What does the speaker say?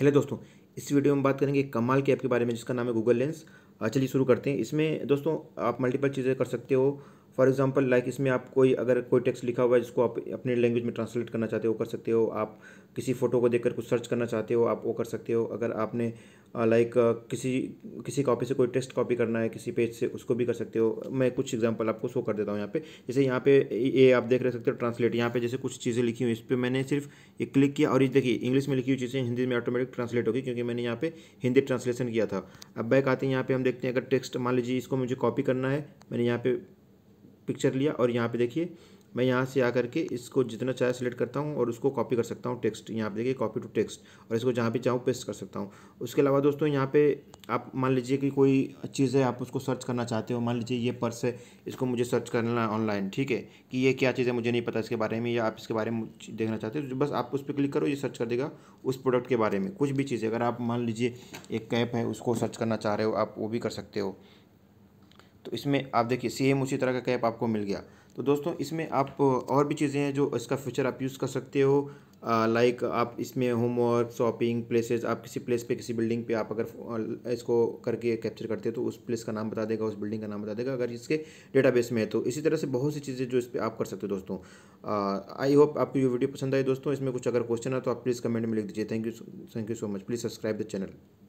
hello दोस्तों इस video में बात करेंगे कमाल के ऐप के बारे में जिसका नाम है गूगल लेंस चलिए शुरू करते हैं इसमें दोस्तों आप मल्टीपल चीज़ें कर सकते हो फॉर एग्जाम्पल लाइक इसमें आप कोई अगर कोई टेक्स्ट लिखा हुआ है जिसको आप अपने लैंग्वेज में ट्रांसलेट करना चाहते हो कर सकते हो आप किसी फ़ोटो को देखकर कुछ सर्च करना चाहते हो आप वो कर सकते हो अगर आपने लाइक किसी किसी कॉपी से कोई टेक्स्ट कॉपी करना है किसी पेज से उसको भी कर सकते हो मैं कुछ एग्जांपल आपको शो कर देता हूँ यहाँ पे जैसे यहाँ पे ये आप देख रहे सकते हो ट्रांसलेट यहाँ पे जैसे कुछ चीज़ें लिखी हुई इस पर मैंने सिर्फ ये क्लिक किया और ये देखिए इंग्लिश में लिखी हुई चीज़ें हिंदी में ऑटोमेटिक ट्रांसलेट होगी क्योंकि मैंने यहाँ पे हिंदी ट्रांसलेशन किया था अब बैक आते हैं यहाँ पे हम देखते हैं अगर टेक्स्ट मान लीजिए इसको मुझे कॉपी करना है मैंने यहाँ पे पिक्चर लिया और यहाँ पे देखिए मैं यहाँ से आकर के इसको जितना चाहे सेलेक्ट करता हूँ और उसको कॉपी कर सकता हूँ टेक्स्ट यहाँ पे देखिए कॉपी टू टेक्स्ट और इसको जहाँ पे चाहूँ पेस्ट कर सकता हूँ उसके अलावा दोस्तों यहाँ पे आप मान लीजिए कि कोई चीज़ है आप उसको सर्च करना चाहते हो मान लीजिए ये पर्स है इसको मुझे सर्च करना है ऑनलाइन ठीक है कि ये क्या चीज़ है मुझे नहीं पता इसके बारे में या आप इसके बारे में देखना चाहते हो तो बस आप उस पर क्लिक करो ये सर्च कर देगा उस प्रोडक्ट के बारे में कुछ भी चीज़ अगर आप मान लीजिए एक कैप है उसको सर्च करना चाह रहे हो आप वो भी कर सकते हो तो इसमें आप देखिए सेम उसी तरह का कैप आपको मिल गया तो दोस्तों इसमें आप और भी चीज़ें हैं जो इसका फ्यूचर आप यूज़ कर सकते हो लाइक आप इसमें होमवर्क शॉपिंग प्लेसेस आप किसी प्लेस पे किसी बिल्डिंग पे आप अगर इसको करके कैप्चर करते हो तो उस प्लेस का नाम बता देगा उस बिल्डिंग का नाम बता देगा अगर इसके डेटाबेस में है तो इसी तरह से बहुत सी चीज़ें जो इस पर आप कर सकते हो दोस्तों आई होप आपको ये वीडियो पसंद आई दोस्तों इसमें कुछ अगर क्वेश्चन है तो आप प्लीज़ कमेंट में लिख दीजिए thank you thank you so much please subscribe the channel